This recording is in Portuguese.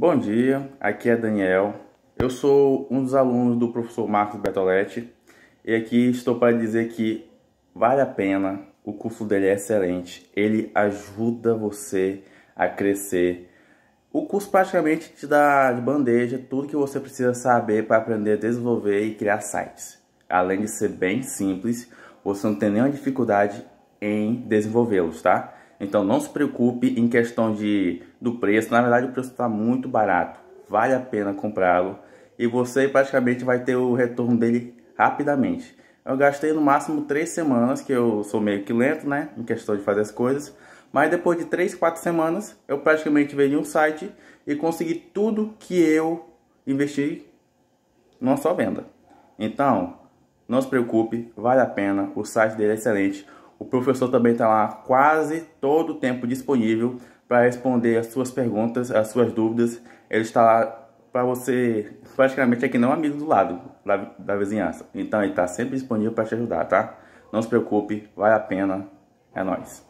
Bom dia, aqui é Daniel. Eu sou um dos alunos do professor Marcos Bertoletti e aqui estou para dizer que vale a pena, o curso dele é excelente, ele ajuda você a crescer. O curso praticamente te dá de bandeja tudo que você precisa saber para aprender a desenvolver e criar sites. Além de ser bem simples, você não tem nenhuma dificuldade em desenvolvê-los, tá? Então não se preocupe em questão de, do preço, na verdade o preço está muito barato, vale a pena comprá-lo e você praticamente vai ter o retorno dele rapidamente. Eu gastei no máximo três semanas, que eu sou meio que lento, né, em questão de fazer as coisas, mas depois de três, quatro semanas, eu praticamente vendi um site e consegui tudo que eu investi numa só venda. Então, não se preocupe, vale a pena, o site dele é excelente. O professor também está lá quase todo o tempo disponível para responder as suas perguntas, as suas dúvidas. Ele está lá para você, praticamente é que não amigo do lado da, da vizinhança. Então ele está sempre disponível para te ajudar, tá? Não se preocupe, vale a pena, é nóis.